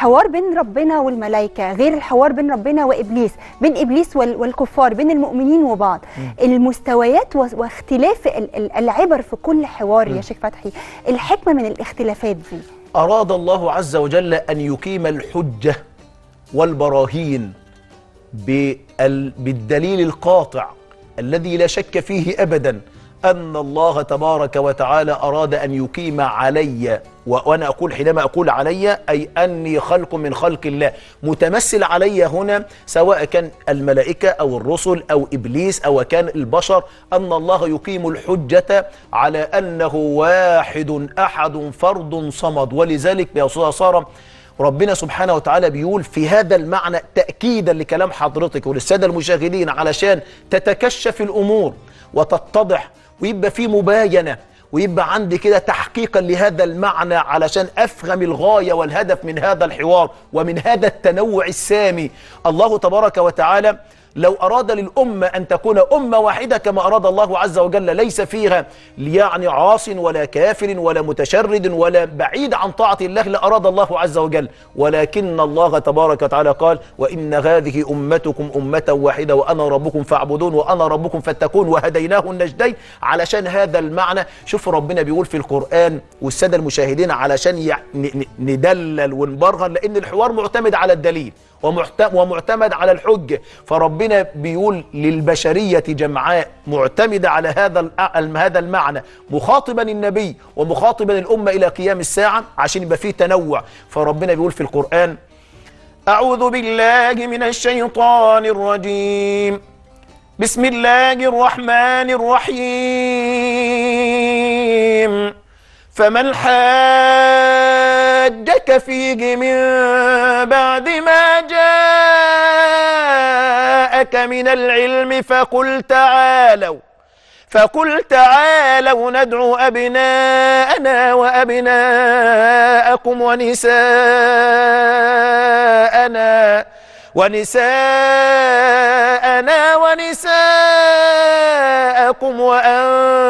حوار بين ربنا والملائكه غير الحوار بين ربنا وابليس بين ابليس والكفار بين المؤمنين وبعض م. المستويات واختلاف العبر في كل حوار م. يا شيخ فتحي الحكمه من الاختلافات دي اراد الله عز وجل ان يقيم الحجه والبراهين بالدليل القاطع الذي لا شك فيه ابدا أن الله تبارك وتعالى أراد أن يقيم علي وأنا أقول حينما أقول علي أي أني خلق من خلق الله متمثل علي هنا سواء كان الملائكة أو الرسل أو إبليس أو كان البشر أن الله يقيم الحجة على أنه واحد أحد فرد صمد ولذلك يا أستاذ سارة ربنا سبحانه وتعالى بيقول في هذا المعنى تأكيدا لكلام حضرتك وللسادة المشاهدين علشان تتكشف الأمور وتتضح ويبقى في مباينه ويبقى عندي كده تحقيقا لهذا المعنى علشان افهم الغايه والهدف من هذا الحوار ومن هذا التنوع السامي الله تبارك وتعالى لو أراد للأمة أن تكون أمة واحدة كما أراد الله عز وجل ليس فيها يعني عاص ولا كافر ولا متشرد ولا بعيد عن طاعة الله لأراد الله عز وجل ولكن الله تبارك وتعالى قال وإن هذه أمتكم أمة واحدة وأنا ربكم فاعبدون وأنا ربكم فاتقون وهديناه النجدين علشان هذا المعنى شوف ربنا بيقول في القرآن والسادة المشاهدين علشان يعني ندلل ونبرهن لأن الحوار معتمد على الدليل ومعتمد على الحج فربنا بيقول للبشرية جمعاء معتمدة على هذا هذا المعنى مخاطبا النبي ومخاطبا الأمة إلى قيام الساعة عشان يبقى فيه تنوع فربنا بيقول في القرآن أعوذ بالله من الشيطان الرجيم بسم الله الرحمن الرحيم فمن حال حاجك فيه من بعد ما جاءك من العلم فقل تعالوا فقل تعالوا ندعو أبناءنا وأبناءكم ونساءنا ونساءنا ونساءكم وأنتم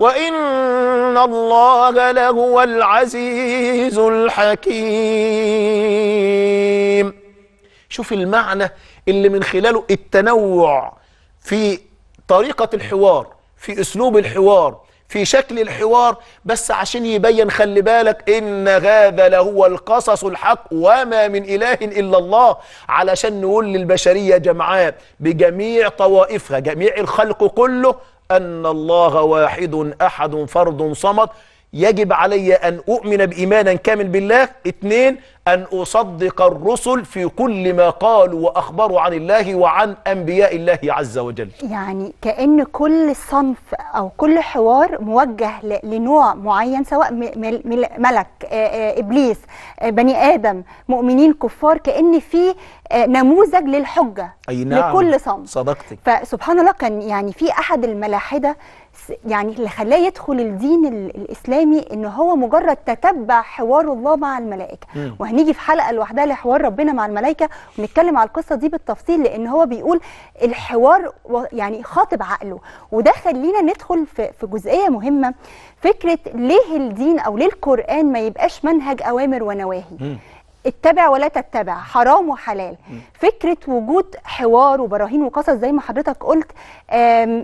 وإن الله لهو العزيز الحكيم شوف المعنى اللي من خلاله التنوع في طريقة الحوار في أسلوب الحوار في شكل الحوار بس عشان يبين خلي بالك إن هذا لهو القصص الحق وما من إله إلا الله علشان نقول للبشرية جمعاء بجميع طوائفها جميع الخلق كله أن الله واحد أحد فرد صمد يجب علي أن أؤمن بإيمانا كامل بالله اثنين أن أصدق الرسل في كل ما قالوا وأخبروا عن الله وعن أنبياء الله عز وجل يعني كأن كل صنف أو كل حوار موجه لنوع معين سواء ملك إبليس بني آدم مؤمنين كفار كأن في آه، نموذج للحجه أي نعم لكل صمت صدقتي فسبحان الله كان يعني في احد الملاحده يعني اللي خلاه يدخل الدين الاسلامي ان هو مجرد تتبع حوار الله مع الملائكه مم. وهنيجي في حلقه لوحدها لحوار ربنا مع الملائكه ونتكلم على القصه دي بالتفصيل لان هو بيقول الحوار يعني خاطب عقله وده خلينا ندخل في, في جزئيه مهمه فكره ليه الدين او ليه القران ما يبقاش منهج اوامر ونواهي مم. اتبع ولا تتبع حرام وحلال فكره وجود حوار وبراهين وقصص زي ما حضرتك قلت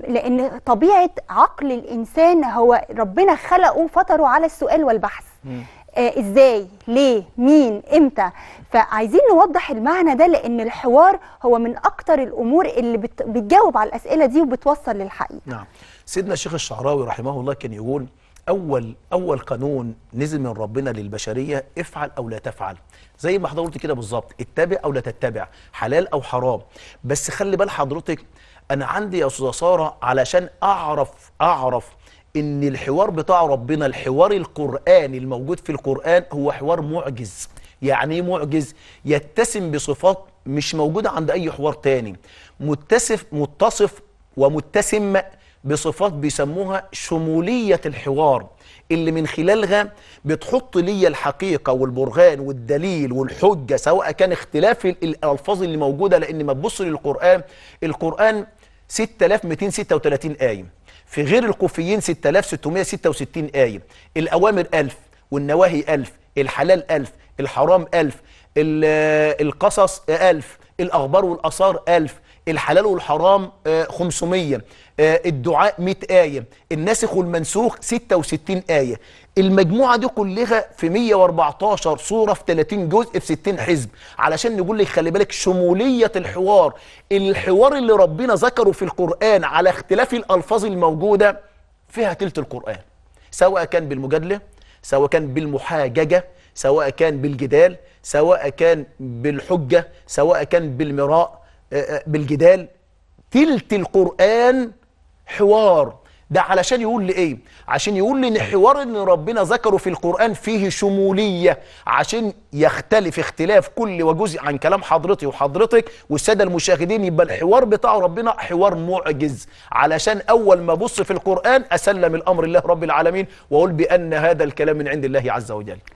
لان طبيعه عقل الانسان هو ربنا خلقه فطره على السؤال والبحث آه، ازاي ليه مين امتى فعايزين نوضح المعنى ده لان الحوار هو من اكتر الامور اللي بتجاوب على الاسئله دي وبتوصل للحقيقه نعم سيدنا الشيخ الشعراوي رحمه الله كان يقول اول اول قانون نزل من ربنا للبشريه افعل او لا تفعل زي ما حضرتك كده بالظبط اتبع او لا تتبع حلال او حرام بس خلي بال حضرتك انا عندي يا استاذه ساره علشان اعرف اعرف ان الحوار بتاع ربنا الحوار القراني الموجود في القران هو حوار معجز يعني ايه معجز يتسم بصفات مش موجوده عند اي حوار تاني متصف متصف ومتسم بصفات بيسموها شمولية الحوار اللي من خلالها بتحط لي الحقيقة والبرهان والدليل والحجة سواء كان اختلاف الألفاظ اللي موجودة لأن ما تبص للقرآن القرآن 6236 آية في غير الكوفيين 6666 آية الأوامر ألف والنواهي ألف الحلال ألف الحرام ألف القصص ألف الأخبار والأثار ألف الحلال والحرام 500 آه، آه، الدعاء 100 آية الناسخ والمنسوخ 66 آية المجموعة دي كلها في 114 صورة في 30 جزء في 60 حزب علشان نقول لك خلي بالك شمولية الحوار الحوار اللي ربنا ذكره في القرآن على اختلاف الألفاظ الموجودة فيها تلت القرآن سواء كان بالمجادلة سواء كان بالمحاججة سواء كان بالجدال سواء كان بالحجة سواء كان بالمراء آه، آه، بالجدال تلت القرآن حوار ده علشان يقول لي ايه عشان يقول لي ان طيب. حوار ان ربنا ذكره في القرآن فيه شمولية عشان يختلف اختلاف كل وجزء عن كلام حضرتي وحضرتك والسادة المشاهدين يبقى طيب. الحوار بتاع ربنا حوار معجز علشان اول ما ابص في القرآن اسلم الامر لله رب العالمين واقول بان هذا الكلام من عند الله عز وجل